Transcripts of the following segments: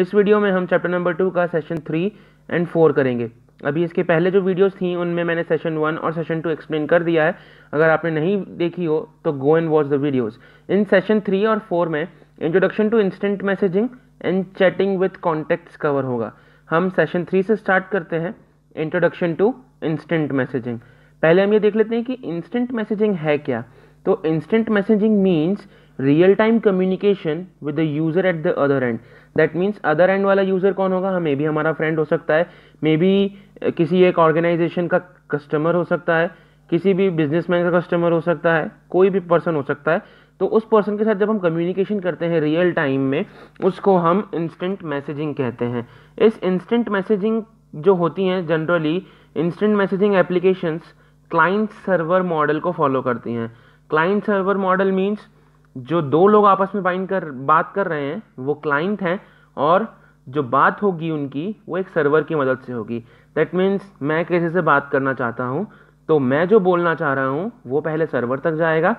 इस वीडियो में हम चैप्टर नंबर टू का सेशन थ्री एंड फोर करेंगे अभी इसके पहले जो वीडियोस थी उनमें मैंने सेशन वन और सेशन टू एक्सप्लेन कर दिया है अगर आपने नहीं देखी हो तो go and watch the videos in session three और फोर में introduction to instant messaging and chatting with contacts cover होगा हम सेशन थ्री से स्टार्ट करते हैं इंट्रोडक्शन टू इंस्टेंट मैसेजिंग पहले हम ये देख लेते हैं कि इंस्टेंट मैसेजिंग है क्या तो instant messaging means real time communication with the user at the other end that means other end वाला यूज़र कौन होगा हाँ मे बी हमारा फ्रेंड हो सकता है मे बी किसी एक ऑर्गेनाइजेशन का कस्टमर हो सकता है किसी भी बिजनेसमैन का कस्टमर हो सकता है कोई भी पर्सन हो सकता है तो उस पर्सन के साथ जब हम कम्युनिकेशन करते हैं रियल टाइम में उसको हम इंस्टेंट मैसेजिंग कहते हैं इस इंस्टेंट मैसेजिंग जो होती हैं generally instant messaging applications client server model को फॉलो करती हैं क्लाइंट सर्वर मॉडल मीन्स जो दो लोग आपस में बाइंड कर बात कर रहे हैं वो क्लाइंट हैं और जो बात होगी उनकी वो एक सर्वर की मदद से होगी दैट मीन्स मैं किसी से बात करना चाहता हूँ तो मैं जो बोलना चाह रहा हूँ वो पहले सर्वर तक जाएगा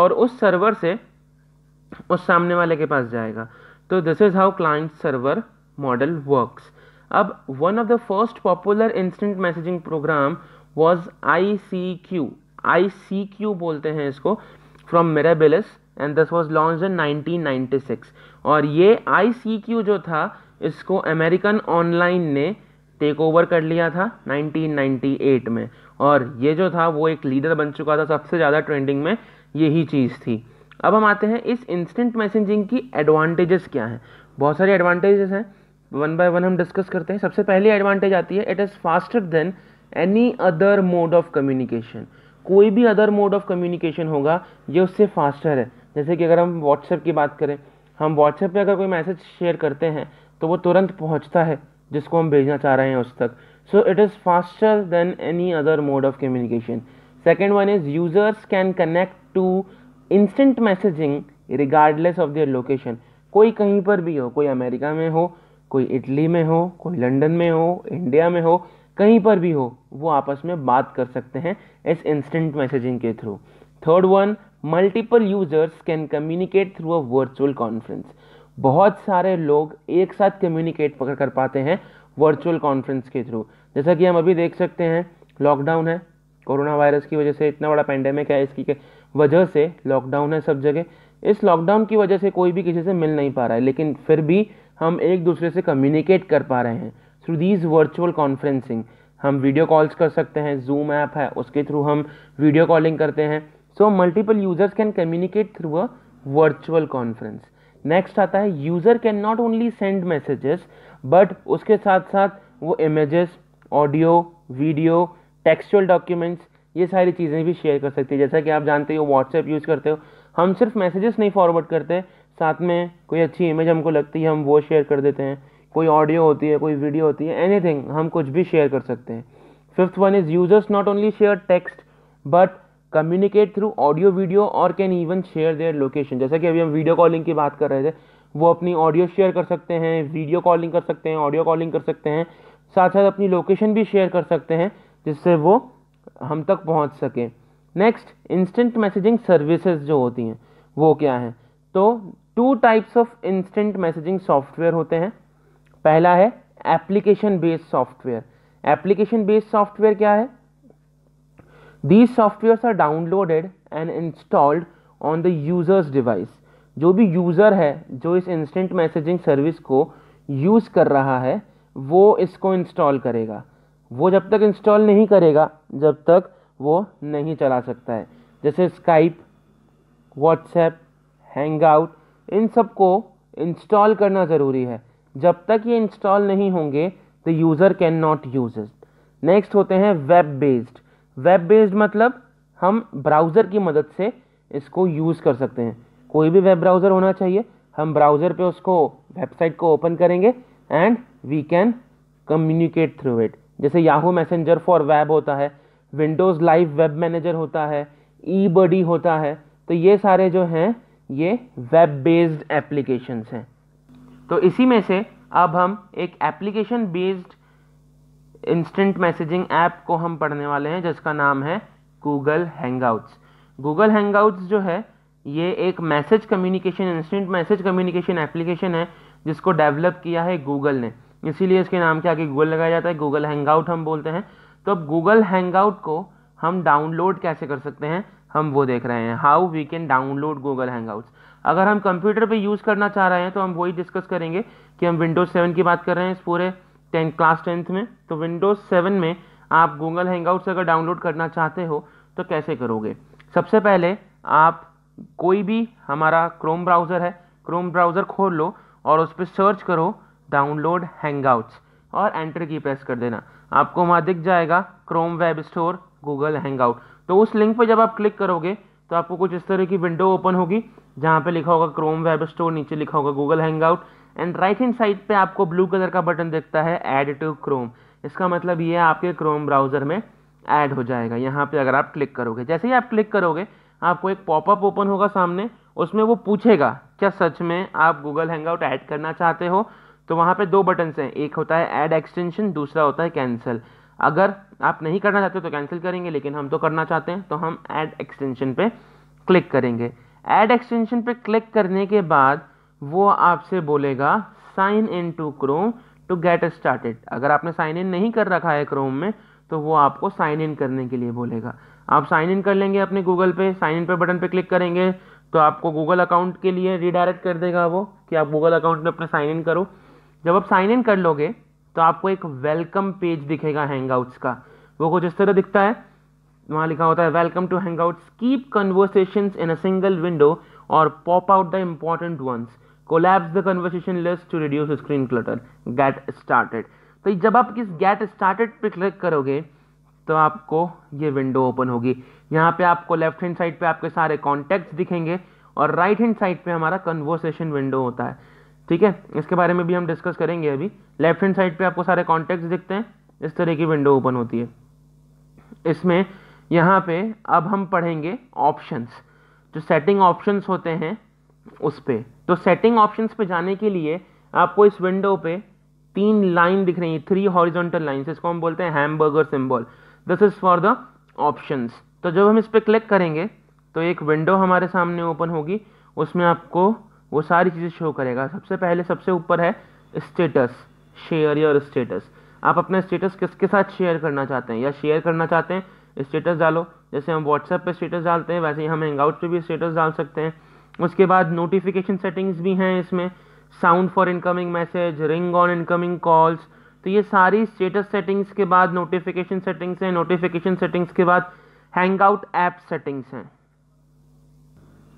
और उस सर्वर से उस सामने वाले के पास जाएगा तो this is how client server model works अब one of the first popular instant messaging program was I C Q I C Q बोलते हैं इसको from Mirabilis and this was launch in 1996 और ये आई जो था इसको अमेरिकन ऑनलाइन ने टेक ओवर कर लिया था 1998 में और ये जो था वो एक लीडर बन चुका था सबसे ज़्यादा ट्रेंडिंग में यही चीज़ थी अब हम आते हैं इस इंस्टेंट मैसेजिंग की एडवांटेजेस क्या हैं बहुत सारे एडवांटेजेस हैं वन बाय वन हम डिस्कस करते हैं सबसे पहली एडवांटेज आती है it is faster than any other mode of communication कोई भी अदर मोड ऑफ कम्युनिकेशन होगा ये उससे फास्टर है जैसे कि अगर हम व्हाट्सएप की बात करें हम व्हाट्सएप पे अगर कोई मैसेज शेयर करते हैं तो वो तुरंत पहुंचता है जिसको हम भेजना चाह रहे हैं उस तक so it is faster than any other mode of communication second one is users can connect to instant messaging regardless of their location कोई कहीं पर भी हो कोई अमेरिका में हो कोई इटली में हो कोई लंदन में हो इंडिया में हो कहीं पर भी हो वो आपस में बात कर सकते हैं इस इंस्टेंट मैसेजिंग के through third one multiple users can communicate through a virtual conference बहुत सारे लोग एक साथ कम्युनिकेट पकड़ कर पाते हैं वर्चुअल कॉन्फ्रेंस के थ्रू जैसा कि हम अभी देख सकते हैं लॉकडाउन है कोरोना वायरस की वजह से इतना बड़ा पैंडेमिक है इसकी वजह से लॉकडाउन है सब जगह इस लॉकडाउन की वजह से कोई भी किसी से मिल नहीं पा रहा है लेकिन फिर भी हम एक दूसरे से कम्युनिकेट कर पा रहे हैं थ्रू दीज वर्चुअल कॉन्फ्रेंसिंग हम वीडियो कॉल्स कर सकते हैं जूम ऐप है उसके थ्रू हम वीडियो कॉलिंग करते हैं so multiple users can communicate through a virtual conference next आता है user can not only send messages but उसके साथ साथ वो images audio video textual documents ये सारी चीज़ें भी शेयर कर सकती है जैसा कि आप जानते हो व्हाट्सएप यूज़ करते हो हम सिर्फ मैसेजेस नहीं फॉरवर्ड करते साथ में कोई अच्छी इमेज हमको लगती है हम वो शेयर कर देते हैं कोई ऑडियो होती है कोई वीडियो होती है एनीथिंग हम कुछ भी शेयर कर सकते हैं fifth one is users not only share text but communicate through audio video और can even share their location जैसा कि अभी हम वीडियो कॉलिंग की बात कर रहे थे वो अपनी ऑडियो शेयर कर सकते हैं वीडियो कॉलिंग कर सकते हैं ऑडियो कॉलिंग कर सकते हैं साथ साथ अपनी लोकेशन भी शेयर कर सकते हैं जिससे वो हम तक पहुंच सके नेक्स्ट इंस्टेंट मैसेजिंग सर्विसेज जो होती हैं वो क्या हैं तो two types of instant messaging software होते हैं पहला है application based software application based software क्या है these software are downloaded and installed on the user's device जो भी यूज़र है जो इस इंस्टेंट मैसेजिंग सर्विस को यूज़ कर रहा है वो इसको इंस्टॉल करेगा वो जब तक इंस्टॉल नहीं करेगा जब तक वो नहीं चला सकता है जैसे स्काइप व्हाट्सएप हैंगआउट इन सब को इंस्टॉल करना ज़रूरी है जब तक ये इंस्टॉल नहीं होंगे the user can not use it next होते हैं वेब बेस्ड वेब बेस्ड मतलब हम ब्राउज़र की मदद से इसको यूज़ कर सकते हैं कोई भी वेब ब्राउज़र होना चाहिए हम ब्राउज़र पे उसको वेबसाइट को ओपन करेंगे and we can communicate through it जैसे याहू मैसेंजर फॉर वेब होता है विंडोज़ लाइव वेब मैनेजर होता है ई बडी होता है तो ये सारे जो हैं ये वेब बेस्ड एप्लीकेशंस हैं तो इसी में से अब हम एक application based instant messaging app को हम पढ़ने वाले हैं जिसका नाम है गूगल हैंगआउट्स गूगल हैंगआउट्स जो है ये एक message communication instant message communication application है जिसको डेवलप किया है गूगल ने इसीलिए इसके नाम के आगे गूगल लगाया जाता है गूगल हैंगआउट हम बोलते हैं तो अब गूगल हैंगआउट को हम डाउनलोड कैसे कर सकते हैं हम वो देख रहे हैं how we can download Google Hangouts अगर हम कंप्यूटर पे यूज़ करना चाह रहे हैं तो हम वही डिस्कस करेंगे कि हम विंडोज़ सेवन की बात कर रहे हैं इस पूरे टेंथ क्लास टेंथ में तो विंडोज़ सेवन में आप गूगल हैंगआउट्स अगर डाउनलोड करना चाहते हो तो कैसे करोगे सबसे पहले आप कोई भी हमारा क्रोम ब्राउज़र है क्रोम ब्राउज़र खोल लो और उस पर सर्च करो डाउनलोड हैंगआउट्स और एंटर की प्रेस कर देना आपको वहाँ दिख जाएगा Chrome web store Google Hangout तो उस लिंक पर जब आप क्लिक करोगे तो आपको कुछ इस तरह की विंडो ओपन होगी जहाँ पे लिखा होगा क्रोम वेब स्टोर नीचे लिखा होगा Google Hangout and right hand side पे आपको ब्लू कलर का बटन देखता है ऐड टू क्रोम इसका मतलब ये आपके क्रोम ब्राउज़र में ऐड हो जाएगा यहाँ पे अगर आप क्लिक करोगे जैसे ही आप क्लिक करोगे आपको एक पॉपअप ओपन होगा सामने उसमें वो पूछेगा क्या सच में आप गूगल आउट ऐड करना चाहते हो तो वहाँ पे दो बटन हैं एक होता है ऐड एक्सटेंशन दूसरा होता है कैंसिल अगर आप नहीं करना चाहते तो कैंसिल करेंगे लेकिन हम तो करना चाहते हैं तो हम ऐड एक्सटेंशन पे क्लिक करेंगे ऐड एक्सटेंशन पे क्लिक करने के बाद वो आपसे बोलेगा sign in to Chrome to get started अगर आपने साइन इन नहीं कर रखा है क्रोम में तो वो आपको साइन इन करने के लिए बोलेगा आप साइन इन कर लेंगे अपने गूगल पे साइन इन पे बटन पे क्लिक करेंगे तो आपको गूगल अकाउंट के लिए रिडायरेक्ट कर देगा वो कि आप गूगल अकाउंट में अपना साइन इन करो जब आप साइन इन कर लोगे तो आपको एक वेलकम पेज दिखेगा हैंगआउट्स का वो कुछ इस तरह दिखता है वहाँ लिखा होता है welcome to outs keep conversation in a single window और pop out the important ones collapse the conversation list to reduce screen clutter get started तो जब आप किस गेट स्टार्टेड पे क्लिक करोगे तो आपको ये विंडो ओपन होगी यहाँ पे आपको लेफ्ट हैंड साइड पे आपके सारे कॉन्टैक्ट्स दिखेंगे और राइट हैंड साइड पे हमारा कन्वर्सेशन विंडो होता है ठीक है इसके बारे में भी हम डिस्कस करेंगे अभी लेफ्ट हैंड साइड पे आपको सारे कॉन्टैक्ट्स दिखते हैं इस तरह की विंडो ओपन होती है इसमें यहाँ पे अब हम पढ़ेंगे ऑप्शंस जो सेटिंग ऑप्शंस होते हैं उस पर तो सेटिंग ऑप्शंस पे जाने के लिए आपको इस विंडो पे तीन लाइन दिख रही है थ्री हॉरिजॉन्टल लाइन्स इसको हम बोलते हैं hamburger symbol this is for the options तो जब हम इस पर क्लिक करेंगे तो एक विंडो हमारे सामने ओपन होगी उसमें आपको वो सारी चीज़ें शो करेगा सबसे पहले सबसे ऊपर है स्टेटस शेयर योर स्टेटस आप अपना स्टेटस किसके साथ शेयर करना चाहते हैं या शेयर करना चाहते हैं स्टेटस डालो जैसे हम व्हाट्सएप पे स्टेटस डालते हैं वैसे ही हम हैंगआउट पे भी स्टेटस डाल सकते हैं उसके बाद नोटिफिकेशन सेटिंग्स भी हैं इसमें sound for incoming message ring on incoming calls तो ये सारी स्टेटस सेटिंग्स के बाद नोटिफिकेशन सेटिंग्स हैं नोटिफिकेशन सेटिंग्स के बाद हैंग आउट ऐप सेटिंग्स हैं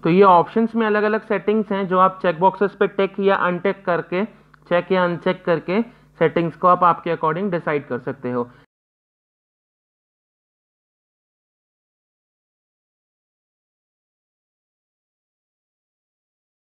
तो ये ऑप्शंस में अलग अलग सेटिंग्स हैं जो आप चेक बॉक्सेस पे टेक या अनटेक करके चेक या अनचेक करके सेटिंग्स को आप आपके अकॉर्डिंग डिसाइड कर सकते हो